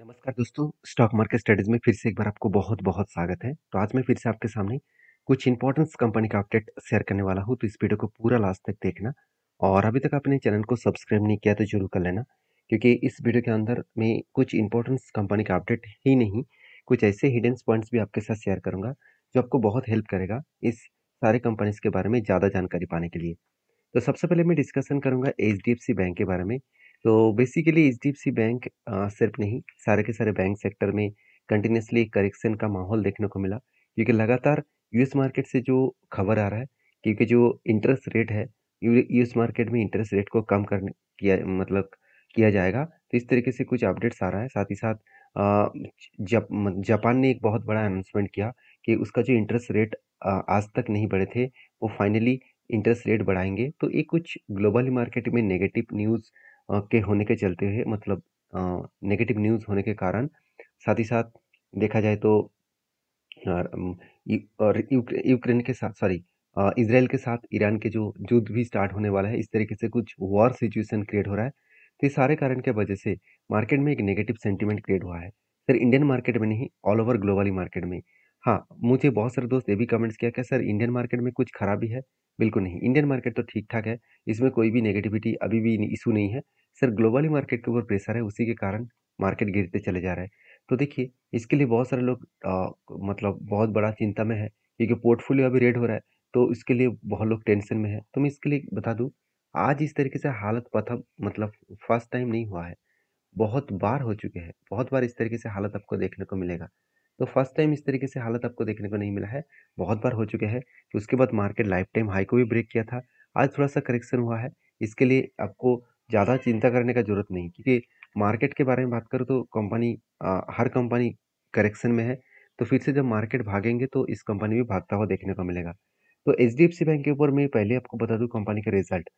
नमस्कार दोस्तों stock market studies में फिर से एक बार आपको बहुत बहुत स्वागत है तो आज मैं फिर से आपके सामने कुछ इंपॉर्टेंस कंपनी का अपडेट शेयर करने वाला हूँ तो इस वीडियो को पूरा लास्ट तक देखना और अभी तक आपने चैनल को सब्सक्राइब नहीं किया तो जरूर कर लेना क्योंकि इस वीडियो के अंदर मैं कुछ इंपॉर्टेंस कंपनी का अपडेट ही नहीं कुछ ऐसे हिडन पॉइंट्स भी आपके साथ शेयर करूँगा जो आपको बहुत हेल्प करेगा इस सारे कंपनीज के बारे में ज़्यादा जानकारी पाने के लिए तो सबसे पहले मैं डिस्कशन करूँगा एच बैंक के बारे में तो बेसिकली एच डी बैंक सिर्फ नहीं सारे के सारे बैंक सेक्टर में कंटिन्यूसली करेक्शन का माहौल देखने को मिला क्योंकि लगातार यूएस मार्केट से जो खबर आ रहा है क्योंकि जो इंटरेस्ट रेट है यूएस मार्केट में इंटरेस्ट रेट को कम करने किया मतलब किया जाएगा तो इस तरीके से कुछ अपडेट्स आ रहा है साथ ही साथ जप, जापान ने एक बहुत बड़ा अनाउंसमेंट किया कि उसका जो इंटरेस्ट रेट आज तक नहीं बढ़े थे वो फाइनली इंटरेस्ट रेट बढ़ाएंगे तो ये कुछ ग्लोबल मार्केट में नेगेटिव न्यूज़ के होने के चलते हुए मतलब नेगेटिव न्यूज़ होने के कारण साथ ही साथ देखा जाए तो यूक्रेन के साथ सॉरी इसराइल के साथ ईरान के जो युद्ध भी स्टार्ट होने वाला है इस तरीके से कुछ वॉर सिचुएशन क्रिएट हो रहा है तो ये सारे कारण के वजह से मार्केट में एक नेगेटिव सेंटिमेंट क्रिएट हुआ है सर इंडियन मार्केट में नहीं ऑल ओवर ग्लोबली मार्केट में हाँ मुझे बहुत सारे दोस्त ये भी कमेंट्स किया क्या सर इंडियन मार्केट में कुछ खराबी है बिल्कुल नहीं इंडियन मार्केट तो ठीक ठाक है इसमें कोई भी नेगेटिविटी अभी भी इशू नहीं है सर ग्लोबली मार्केट के ऊपर प्रेशर है उसी के कारण मार्केट गिरते चले जा रहे हैं तो देखिए इसके लिए बहुत सारे लोग आ, मतलब बहुत बड़ा चिंता में है क्योंकि पोर्टफोलियो अभी रेड हो रहा है तो इसके लिए बहुत लोग टेंशन में है तो मैं इसके लिए बता दूँ आज इस तरीके से हालत प्रथम मतलब फर्स्ट टाइम नहीं हुआ है बहुत बार हो चुके हैं बहुत बार इस तरीके से हालत आपको देखने को मिलेगा तो फर्स्ट टाइम इस तरीके से हालत आपको देखने को नहीं मिला है बहुत बार हो चुके हैं तो उसके बाद मार्केट लाइफ टाइम हाई को भी ब्रेक किया था आज थोड़ा सा करेक्शन हुआ है इसके लिए आपको ज़्यादा चिंता करने का ज़रूरत नहीं क्योंकि मार्केट के बारे में बात करूँ तो कंपनी हर कंपनी करेक्शन में है तो फिर से जब मार्केट भागेंगे तो इस कंपनी भी भागता हुआ देखने को मिलेगा तो एच बैंक के ऊपर मैं पहले आपको बता दूँ कंपनी का रिजल्ट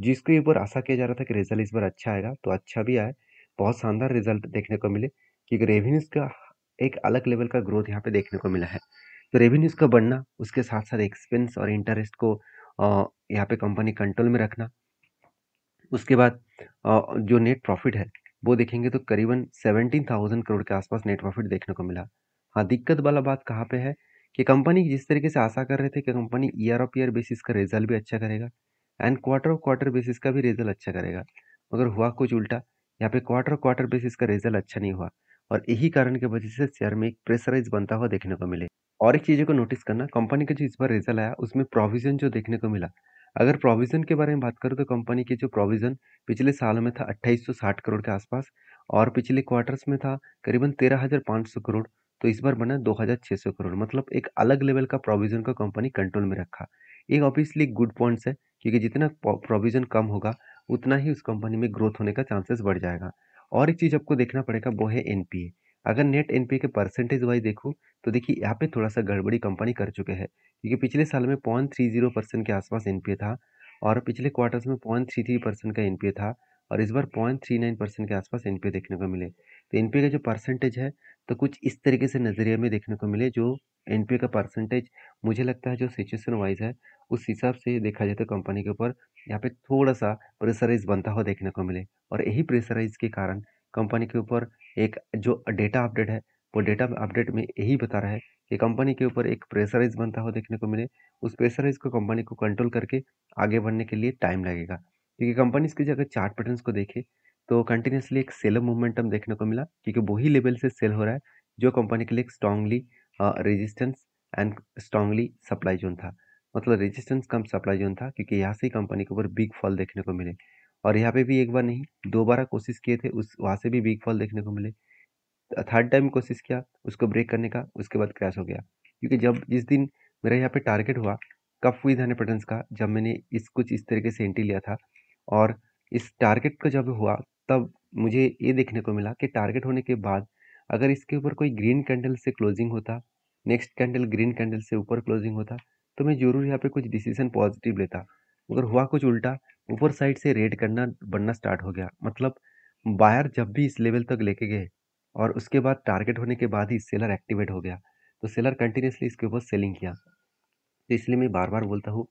जिसके ऊपर आशा किया जा रहा था कि रिजल्ट इस बार अच्छा आएगा तो अच्छा भी आया बहुत शानदार रिजल्ट देखने को मिले क्योंकि रेवेन्यूज का एक अलग लेवल का ग्रोथ यहाँ पे देखने को मिला है तो रेवेन्यूज का बढ़ना उसके साथ साथ एक्सपेंस और इंटरेस्ट को यहाँ पे कंपनी कंट्रोल में रखना उसके बाद जो नेट प्रॉफिट है वो देखेंगे तो करीबन सेवेंटीन थाउजेंड करोड़ के आसपास नेट प्रॉफिट देखने को मिला हाँ दिक्कत वाला बात कहाँ पे है कि कंपनी जिस तरीके से आशा कर रहे थे कि company year of year basis का रिजल्ट भी अच्छा करेगा and quarter of quarter basis का भी रिजल्ट अच्छा करेगा मगर हुआ कुछ उल्टा यहाँ पे क्वार्टर क्वार्टर बेसिस का रिजल्ट अच्छा नहीं हुआ और यही कारण की वजह से शेयर में एक प्रेशराइज बनता हुआ देखने को मिले और एक चीज़ों को नोटिस करना कंपनी का जो इस बार रिजल्ट आया उसमें प्रोविजन जो देखने को मिला अगर प्रोविज़न के बारे में बात करूँ तो कंपनी की जो प्रोविज़न पिछले साल में था 2860 करोड़ के आसपास और पिछले क्वार्टर्स में था करीबन 13500 करोड़ तो इस बार बना 2600 करोड़ मतलब एक अलग लेवल का प्रोविज़न का कंपनी कंट्रोल में रखा एक ऑब्वियसली गुड पॉइंट्स है क्योंकि जितना प्रोविज़न कम होगा उतना ही उस कंपनी में ग्रोथ होने का चांसेस बढ़ जाएगा और एक चीज़ आपको देखना पड़ेगा वो है एन अगर नेट एनपीए के परसेंटेज वाइज देखो तो देखिए यहाँ पे थोड़ा सा गड़बड़ी कंपनी कर चुके हैं क्योंकि पिछले साल में पॉइंट थ्री जीरो परसेंट के आसपास एन था और पिछले क्वार्टर्स में पॉइंट थ्री थ्री परसेंट का एन था और इस बार पॉइंट थ्री नाइन परसेंट के आसपास एन देखने को मिले तो एन का जो परसेंटेज है तो कुछ इस तरीके से नज़रिए में देखने को मिले जो एन का परसेंटेज मुझे लगता है जो सिचुएसन वाइज है उस हिसाब से देखा जाए तो कंपनी के ऊपर यहाँ पे थोड़ा सा प्रेशराइज बनता हुआ देखने को मिले और यही प्रेशराइज के कारण कंपनी के ऊपर एक जो डेटा अपडेट है वो डेटा अपडेट में यही बता रहा है कि कंपनी के ऊपर एक प्रेशराइज बनता हुआ देखने को मिले उस प्रेशराइज को कंपनी को कंट्रोल करके आगे बढ़ने के लिए टाइम लगेगा क्योंकि कंपनीज की जगह चार्ट पैटर्न्स को देखें तो कंटिन्यूसली एक सेलो मोमेंटम देखने को मिला क्योंकि वही लेवल से सेल हो रहा है जो कंपनी के लिए एक strongly resistance and strongly supply zone था मतलब रेजिस्टेंस कम सप्लाई जोन था क्योंकि यहाँ से ही कंपनी के ऊपर बिग फॉल देखने को मिले और यहाँ पे भी एक बार नहीं दो बार कोशिश किए थे उस वहाँ से भी बिग फॉल देखने को मिले थर्ड टाइम कोशिश किया उसको ब्रेक करने का उसके बाद क्रैश हो गया क्योंकि जब जिस दिन मेरा यहाँ पे टारगेट हुआ कब हुई धन पैटर्न्स का जब मैंने इस कुछ इस तरीके से एंट्री लिया था और इस टारगेट को जब हुआ तब मुझे ये देखने को मिला कि टारगेट होने के बाद अगर इसके ऊपर कोई ग्रीन कैंडल से क्लोजिंग होता नेक्स्ट कैंडल ग्रीन कैंडल से ऊपर क्लोजिंग होता तो मैं जरूर यहाँ पे कुछ डिसीजन पॉजिटिव लेता मगर हुआ कुछ उल्टा ऊपर साइड से रेड करना बनना स्टार्ट हो गया मतलब बायर जब भी इस लेवल तक लेके गए और उसके बाद टारगेट होने के बाद ही सेलर एक्टिवेट हो गया तो सेलर कंटिन्यूसली इसके ऊपर सेलिंग किया तो इसलिए मैं बार बार बोलता हूँ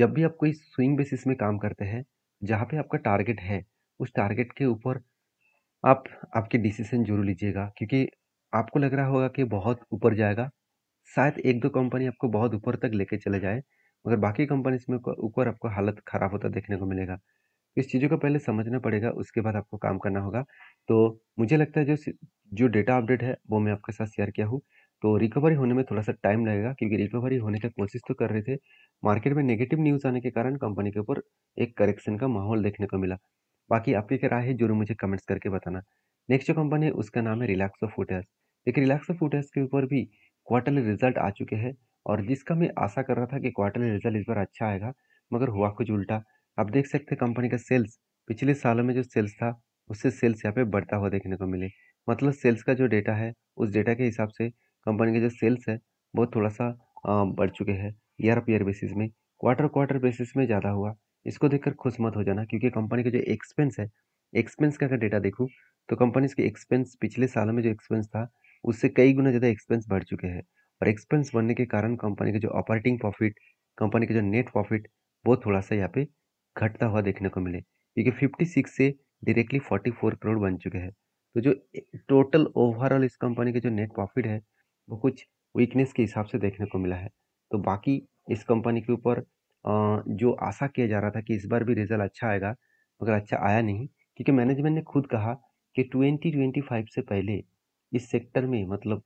जब भी आप कोई स्विंग बेसिस में काम करते हैं जहाँ पे आपका टारगेट है उस टारगेट के ऊपर आप आपके डिसीजन जरूर लीजिएगा क्योंकि आपको लग रहा होगा कि बहुत ऊपर जाएगा शायद एक दो कंपनी आपको बहुत ऊपर तक लेके चले जाए मगर मतलब बाकी कंपनीज़ में ऊपर आपको हालत ख़राब होता देखने को मिलेगा। इस चीज़ों को पहले समझना पड़ेगा, उसके बाद आपको काम करना होगा। तो मुझे लगता है जो जो डेटा अपडेट है, वो मैं आपके साथ शेयर किया हूँ। तो रिकवरी होने में थोड़ा-सा टाइम लगेगा क्योंकि रिकवरी होने का कोशिश तो कर रहे थे। मार्केट में नेगेटिव न्यूज़ आने के कारण कंपनी के ऊपर एक करेक्शन का माहौल देखने को मिला। बाकी आपकी क्या राय है ज़रूर मुझे कमेंट्स करके बताना। नेक्स्ट जो कंपनी है उसका नाम है रिलैक्सो फूटेस देखिए रिलैक्सो फूटेस के ऊपर भी क्वार्टरली रिज़ल्ट आ चुके हैं। और जिसका मैं आशा कर रहा था कि क्वार्टरली रिजल्ट इस बार अच्छा आएगा मगर हुआ कुछ उल्टा आप देख सकते हैं कंपनी का सेल्स पिछले सालों में जो सेल्स था उससे सेल्स यहाँ पे बढ़ता हुआ देखने को मिले मतलब सेल्स का जो डेटा है उस डेटा के हिसाब से कंपनी के जो सेल्स है वो थोड़ा सा बढ़ चुके हैं ईयर ऑफ ईयर बेसिस में क्वार्टर क्वार्टर बेसिस में ज़्यादा हुआ इसको देखकर खुश मत हो जाना क्योंकि कंपनी का जो एक्सपेंस है एक्सपेंस का अगर डेटा देखूँ तो कंपनीज के एक्सपेंस पिछले सालों में जो एक्सपेंस था उससे कई गुना ज़्यादा एक्सपेंस बढ़ चुके हैं और एक्सपेंस बनने के कारण कंपनी के जो ऑपरेटिंग प्रॉफिट कंपनी के जो नेट प्रॉफिट वो थोड़ा सा यहाँ पे घटता हुआ देखने को मिले क्योंकि फिफ्टी सिक्स से डायरेक्टली फोर्टी फोर करोड़ बन चुके हैं तो जो टोटल ओवरऑल इस कंपनी के जो नेट प्रॉफिट है वो कुछ वीकनेस के हिसाब से देखने को मिला है तो बाकी इस कंपनी के ऊपर जो आशा किया जा रहा था कि इस बार भी रिजल्ट अच्छा आएगा मगर अच्छा आया नहीं क्योंकि मैनेजमेंट ने खुद कहा कि ट्वेंटी ट्वेंटी फाइव से पहले इस सेक्टर में मतलब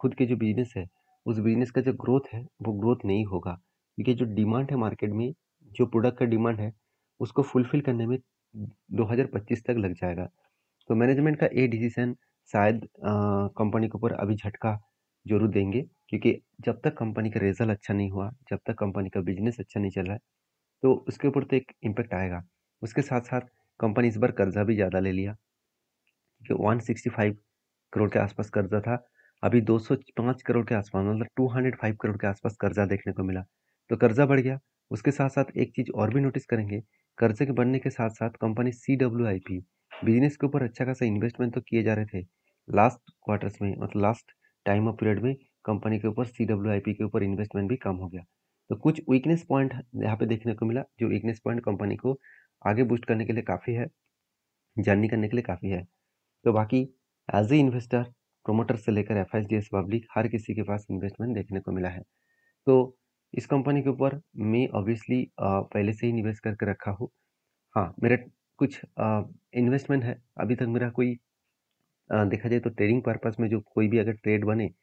खुद के जो बिजनेस है उस बिज़नेस का जो ग्रोथ है वो ग्रोथ नहीं होगा क्योंकि जो डिमांड है मार्केट में जो प्रोडक्ट का डिमांड है उसको फुलफ़िल करने में 2025 तक लग जाएगा तो मैनेजमेंट का ये डिसीज़न शायद कंपनी के ऊपर अभी झटका जरूर देंगे क्योंकि जब तक कंपनी का रिजल्ट अच्छा नहीं हुआ जब तक कंपनी का बिजनेस अच्छा नहीं चल रहा है तो उसके ऊपर तो एक इम्पैक्ट आएगा उसके साथ साथ कंपनी इस बार कर्ज़ा भी ज़्यादा ले लिया क्योंकि वन करोड़ के आसपास कर्ज़ा था अभी 205 करोड़ के आसपास मतलब 205 करोड़ के आसपास कर्जा देखने को मिला तो कर्जा बढ़ गया उसके साथ साथ एक चीज़ और भी नोटिस करेंगे कर्जे के बढ़ने के साथ साथ company C W I P business के ऊपर अच्छा खासा इन्वेस्टमेंट तो किए जा रहे थे लास्ट क्वार्टर्स में मतलब लास्ट टाइम ऑफ पीरियड में कंपनी के ऊपर सी डब्ल्यू आई पी के ऊपर इन्वेस्टमेंट भी कम हो गया तो कुछ वीकनेस पॉइंट यहाँ पे देखने को मिला जो वीकनेस पॉइंट कंपनी को आगे बूस्ट करने के लिए काफ़ी है जर्नी करने के लिए काफ़ी है तो बाकी एज ए इन्वेस्टर प्रोमोटर से लेकर एफ पब्लिक हर किसी के पास इन्वेस्टमेंट देखने को मिला है तो इस कंपनी के ऊपर मैं ऑब्वियसली पहले से ही निवेश करके रखा हूँ हाँ मेरा कुछ इन्वेस्टमेंट है अभी तक मेरा कोई आ, देखा जाए तो ट्रेडिंग पर्पज़ में जो कोई भी अगर ट्रेड बने तब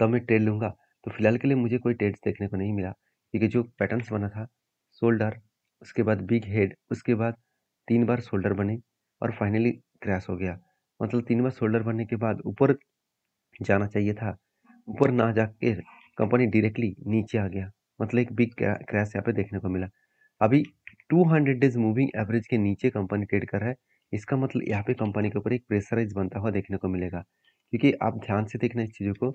तो मैं ट्रेड लूँगा तो फिलहाल के लिए मुझे कोई ट्रेड्स देखने को नहीं मिला क्योंकि जो पैटर्न्स बना था शोल्डर उसके बाद बिग हेड उसके बाद तीन बार शोल्डर बने और फाइनली क्रैश हो गया मतलब तीन बार शोल्डर बनने के बाद ऊपर जाना चाहिए था ऊपर ना जाके कंपनी डायरेक्टली नीचे आ गया मतलब एक बिग क्रैश यहाँ पे देखने को मिला अभी 200 डेज मूविंग एवरेज के नीचे कंपनी ट्रेड कर रहा है इसका मतलब यहाँ पे कंपनी के ऊपर एक प्रेशराइज बनता हुआ देखने को मिलेगा क्योंकि आप ध्यान से देखना इस चीज़ों को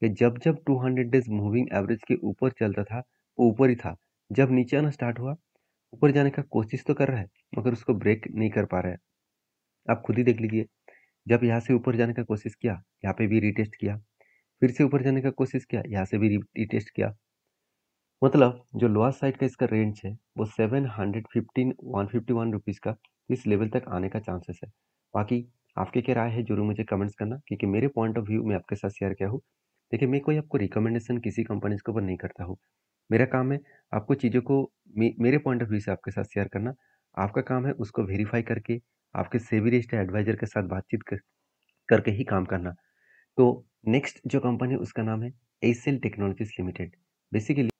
कि जब जब 200 डेज मूविंग एवरेज के ऊपर चलता था वो ऊपर ही था जब नीचे आना स्टार्ट हुआ ऊपर जाने का कोशिश तो कर रहा है मगर उसको ब्रेक नहीं कर पा रहा है आप खुद ही देख लीजिए जब यहाँ से ऊपर जाने का कोशिश किया यहाँ पे भी रिटेस्ट किया फिर से ऊपर जाने का कोशिश किया यहाँ से भी रिटेस्ट किया मतलब जो लोअर साइड का इसका रेंज है वो seven hundred fifteen one fifty one rupees का इस लेवल तक आने का चांसेस है बाकी आपके क्या राय है जरूर मुझे कमेंट्स करना क्योंकि मेरे पॉइंट ऑफ व्यू मैं आपके साथ शेयर किया हूँ देखिए मैं कोई आपको रिकमेंडेशन किसी कंपनीज के ऊपर नहीं करता हूँ मेरा काम है आपको चीज़ों को मे, मेरे पॉइंट ऑफ व्यू से आपके साथ शेयर करना आपका काम है उसको वेरीफाई करके आपके सेवी रजिस्टर एडवाइजर के साथ बातचीत कर, करके ही काम करना तो नेक्स्ट जो कंपनी है उसका नाम है Essel technologies limited basically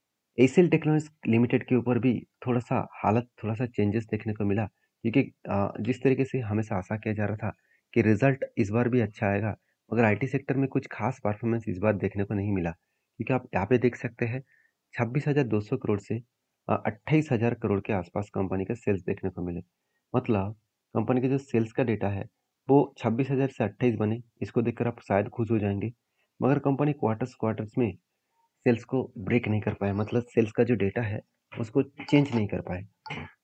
Essel technology limited के ऊपर भी थोड़ा सा हालत थोड़ा सा चेंजेस देखने को मिला क्योंकि जिस तरीके से हमेशा आशा किया जा रहा था कि रिजल्ट इस बार भी अच्छा आएगा मगर आईटी सेक्टर में कुछ खास परफॉर्मेंस इस बार देखने को नहीं मिला क्योंकि आप यहाँ पे देख सकते हैं छब्बीस हज़ार दो सौ करोड़ से अट्ठाईस हज़ार करोड़ के आसपास कंपनी के सेल्स देखने को मिले मतलब कंपनी के जो सेल्स का डेटा है वो छब्बीस हज़ार से अट्ठाईस बने इसको देखकर आप शायद खुश हो जाएंगे मगर कंपनी क्वार्टर्स क्वार्टर्स में सेल्स को ब्रेक नहीं कर पाए मतलब सेल्स का जो डेटा है उसको चेंज नहीं कर पाए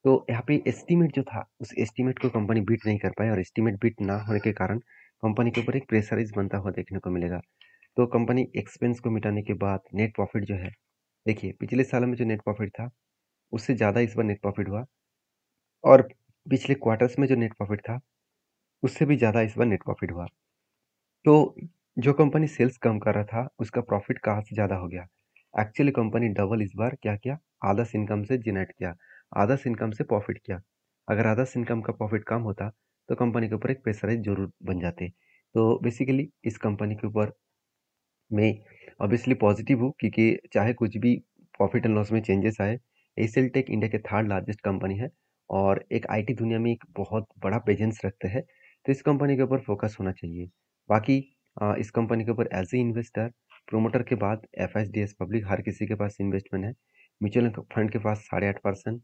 तो यहाँ पे एस्टीमेट जो था उस एस्टीमेट को कंपनी बीट नहीं कर पाए और एस्टीमेट बीट ना होने के कारण कंपनी के ऊपर एक प्रेशराइज बनता हुआ देखने को मिलेगा तो कंपनी एक्सपेंस को मिटाने के बाद नेट प्रॉफिट जो है देखिए पिछले साल में जो नेट प्रॉफिट था उससे ज़्यादा इस बार नेट प्रॉफ़िट हुआ और पिछले क्वार्टर्स में जो नेट प्रॉफ़िट था उससे भी ज़्यादा इस बार नेट प्रॉफ़िट हुआ तो जो कंपनी सेल्स कम कर रहा था उसका प्रॉफिट कहाँ से ज़्यादा हो गया एक्चुअली कंपनी डबल इस बार क्या किया आधा इनकम से जेनरेट किया आधा इनकम से प्रॉफिट किया अगर आधा इनकम का प्रॉफिट कम होता तो कंपनी के ऊपर एक प्रेसराइज जरूर बन जाते तो बेसिकली इस कंपनी के ऊपर मैं ऑब्वियसली पॉजिटिव हूँ क्योंकि चाहे कुछ भी प्रॉफिट एंड लॉस में चेंजेस आए एसेल टेक इंडिया के थर्ड लार्जेस्ट कंपनी है और एक आईटी दुनिया में एक बहुत बड़ा प्रेजेंस रखते हैं तो इस कंपनी के ऊपर फोकस होना चाहिए बाकी आ, इस कंपनी के ऊपर एज ए इन्वेस्टर प्रोमोटर के बाद एफ पब्लिक हर किसी के पास इन्वेस्टमेंट है म्यूचुअल फंड के पास साढ़े आठ परसेंट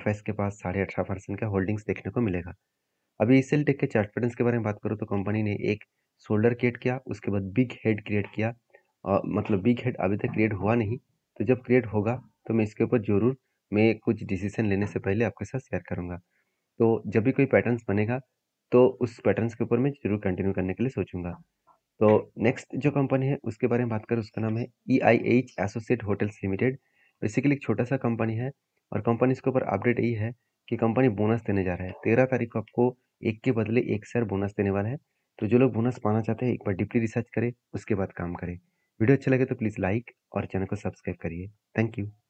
एफ के पास साढ़े अठारह परसेंट का होल्डिंग्स देखने को मिलेगा अभी एसेल टेक के चार्ट पैटर्न्स के बारे में बात करूँ तो कंपनी ने एक शोल्डर क्रिएट किया उसके बाद बिग हेड क्रिएट किया और मतलब बिग हेड अभी तक क्रिएट हुआ नहीं तो जब क्रिएट होगा तो मैं इसके ऊपर जरूर मैं कुछ डिसीजन लेने से पहले आपके साथ शेयर करूँगा तो जब भी कोई पैटर्न्स बनेगा तो उस पैटर्न्स के ऊपर मैं जरूर कंटिन्यू करने के लिए सोचूंगा तो नेक्स्ट जो कंपनी है उसके बारे में बात करें उसका नाम है E I H associate hotels limited basically एक छोटा सा कंपनी है और कंपनी इसके ऊपर अपडेट यही है कि कंपनी बोनस देने जा रहा है तेरह तारीख को आपको एक के बदले एक शेयर बोनस देने वाला है तो जो लोग बोनस पाना चाहते हैं एक बार डीपली रिसर्च करें उसके बाद काम करें वीडियो अच्छा लगे तो प्लीज़ लाइक और चैनल को सब्सक्राइब करिए थैंक यू